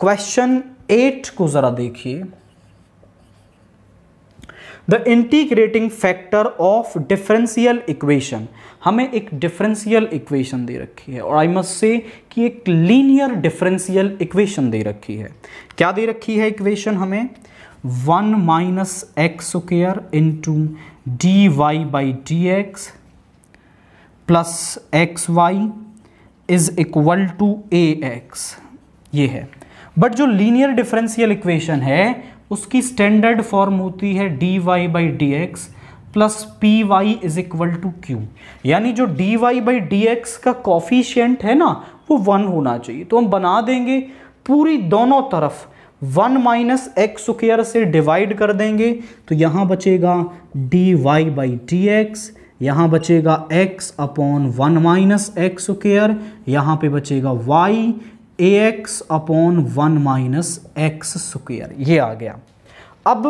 question eight को ज़रा देखिए the integrating factor of differential equation हमें एक डिफरेंशियल इक्वेशन दे रखी है और आई मस्ट से कि एक लीनियर डिफरेंशियल इक्वेशन दे रखी है क्या दे रखी है इक्वेशन हमें one minus x square into d y by d x plus x y is equal to a x ये है बट जो लीनियर डिफरेंशियल इक्वेशन है उसकी स्टैंडर्ड फॉर्म होती है d y by d x plus p y is equal to q यानी जो d y by d x का कॉफिशियंट है ना वो वन होना चाहिए तो हम बना देंगे पूरी दोनों तरफ वन माइनस एक्स स्क्र से डिवाइड कर देंगे तो यहाँ बचेगा d y by d x यहाँ बचेगा x upon one minus x square यहाँ पे बचेगा y a x upon one minus x square ये आ गया अब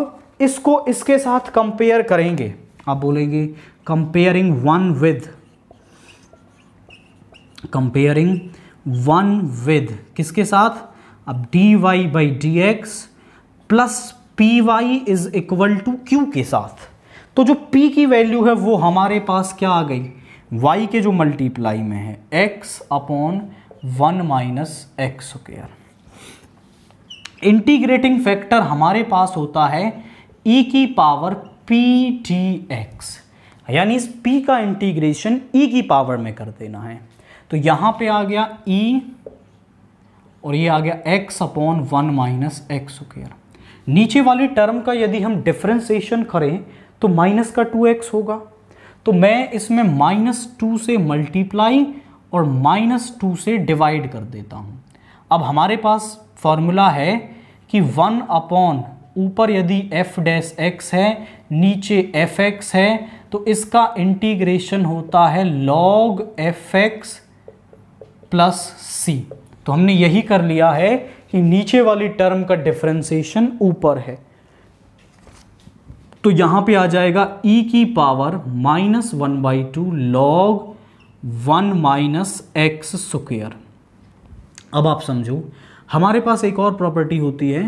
इसको इसके साथ कंपेयर करेंगे आप बोलेंगे comparing one with comparing one with किसके साथ अब d y by d x plus p y is equal to q के साथ तो जो पी की वैल्यू है वो हमारे पास क्या आ गई y के जो मल्टीप्लाई में है x upon one minus x square integrating factor हमारे पास होता है ई e की पावर पी टी एक्स यानी इस p का इंटीग्रेशन e की पावर में कर देना है तो यहां पे आ गया e और ये आ गया x upon one minus x square नीचे वाले टर्म का यदि हम डिफ्रेंसिएशन करें तो माइनस का टू एक्स होगा तो मैं इसमें माइनस टू से मल्टीप्लाई और माइनस टू से डिवाइड कर देता हूँ अब हमारे पास फॉर्मूला है कि वन अपॉन ऊपर यदि एफ डैश एक्स है नीचे एफ एक्स है तो इसका इंटीग्रेशन होता है log f x plus c तो हमने यही कर लिया है कि नीचे वाली टर्म का डिफ्रेंसिएशन ऊपर है तो यहां पे आ जाएगा e की power minus one by two log one minus x square अब आप समझो हमारे पास एक और प्रॉपर्टी होती है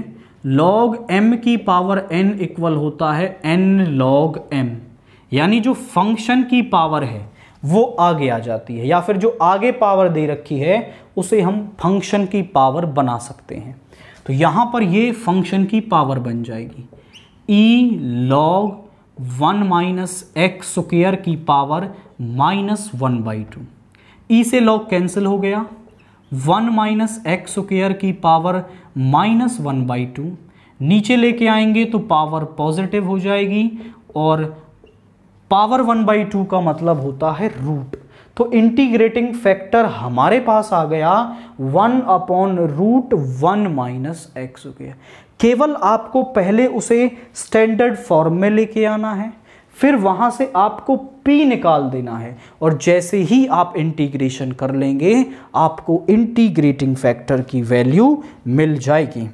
लॉग एम की पावर एन इक्वल होता है एन लॉग एम यानी जो फंक्शन की पावर है वो आगे आ जाती है या फिर जो आगे पावर दे रखी है उसे हम फंक्शन की पावर बना सकते हैं तो यहाँ पर ये फंक्शन की पावर बन जाएगी e e log one minus x square की power minus one by two e से लॉग कैंसिल हो गया वन माइनस एक्स स्क्वेयर की power minus one by two नीचे लेके आएंगे तो पावर पॉजिटिव हो जाएगी और पावर वन बाई टू का मतलब होता है रूट तो इंटीग्रेटिंग फैक्टर हमारे पास आ गया one upon root one minus x square केवल आपको पहले उसे स्टैंडर्ड फॉर्म में लेके आना है फिर वहाँ से आपको पी निकाल देना है और जैसे ही आप इंटीग्रेशन कर लेंगे आपको इंटीग्रेटिंग फैक्टर की वैल्यू मिल जाएगी